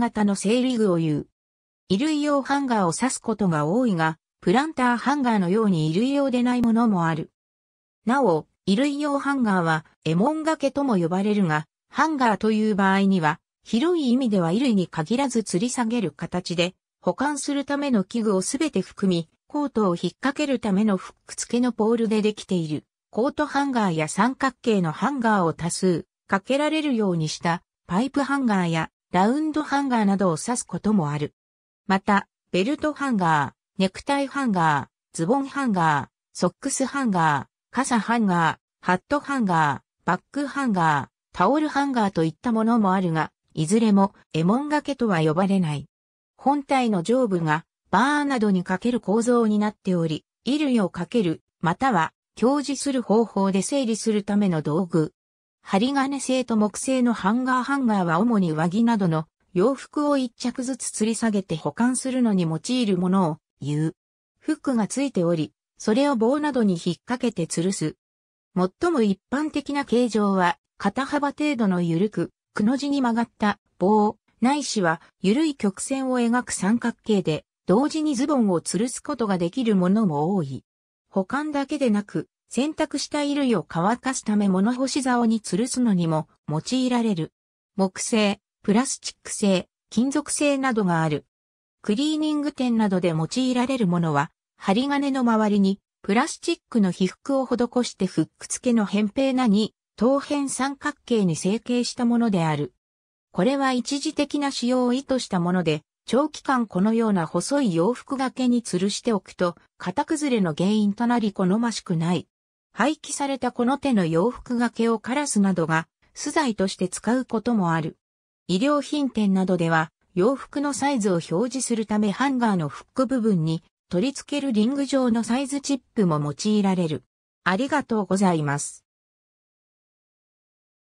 型の整理具を言う。衣類用ハンガーを指すことが多いが、プランターハンガーのように衣類用でないものもある。なお、衣類用ハンガーは、エモン掛けとも呼ばれるが、ハンガーという場合には、広い意味では衣類に限らず吊り下げる形で、保管するための器具をすべて含み、コートを引っ掛けるためのフック付けのポールでできている、コートハンガーや三角形のハンガーを多数、かけられるようにした、パイプハンガーやラウンドハンガーなどを指すこともある。また、ベルトハンガー、ネクタイハンガー、ズボンハンガー、ソックスハンガー、傘ハンガー、ハットハンガー、バックハンガー、タオルハンガーといったものもあるが、いずれもエモン掛けとは呼ばれない。本体の上部がバーなどにかける構造になっており、衣類をかける、または表示する方法で整理するための道具、針金製と木製のハンガーハンガーは主に上着などの洋服を一着ずつ吊り下げて保管するのに用いるものを言う。フックがついており、それを棒などに引っ掛けて吊るす。最も一般的な形状は、肩幅程度の緩く、くの字に曲がった棒、ないしは緩い曲線を描く三角形で、同時にズボンを吊るすことができるものも多い。保管だけでなく、洗濯した衣類を乾かすため物干し竿に吊るすのにも用いられる。木製、プラスチック製、金属製などがある。クリーニング店などで用いられるものは、針金の周りにプラスチックの被覆を施してフック付けの扁平なに、等辺三角形に成形したものである。これは一時的な使用を意図したもので、長期間このような細い洋服掛けに吊るしておくと、型崩れの原因となり好ましくない。廃棄されたこの手の洋服がけをカラスなどが素材として使うこともある。衣料品店などでは洋服のサイズを表示するためハンガーのフック部分に取り付けるリング状のサイズチップも用いられる。ありがとうございます。